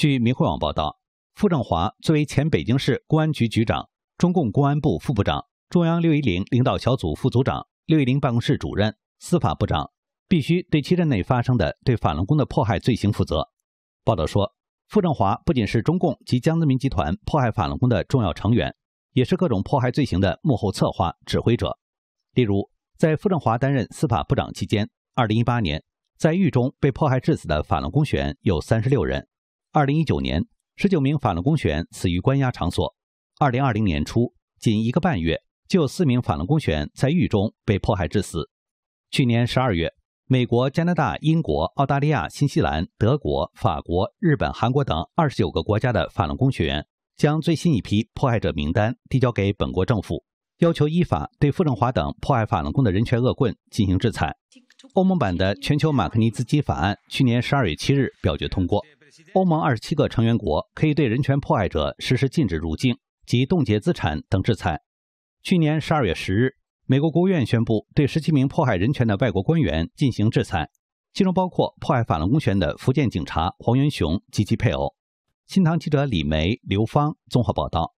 据民慧网报道，傅政华作为前北京市公安局局长、中共公安部副部长、中央六一零领导小组副组长、六一零办公室主任、司法部长，必须对七日内发生的对法轮功的迫害罪行负责。报道说，傅政华不仅是中共及江泽民集团迫害法轮功的重要成员，也是各种迫害罪行的幕后策划指挥者。例如，在傅政华担任司法部长期间，二零一八年在狱中被迫害致死的法轮功学员有三十六人。二零一九年，十九名反了公选死于关押场所。二零二零年初，仅一个半月，就四名反了公选在狱中被迫害致死。去年十二月，美国、加拿大、英国、澳大利亚、新西兰、德国、法国、日本、韩国等二十九个国家的反了公学员将最新一批迫害者名单递交给本国政府，要求依法对傅政华等迫害反了公的人权恶棍进行制裁。欧盟版的全球马克尼兹基法案去年十二月七日表决通过。欧盟二十七个成员国可以对人权迫害者实施禁止入境及冻结资产等制裁。去年十二月十日，美国国务院宣布对十七名迫害人权的外国官员进行制裁，其中包括迫害反轮功权的福建警察黄元雄及其配偶。新唐记者李梅、刘芳综合报道。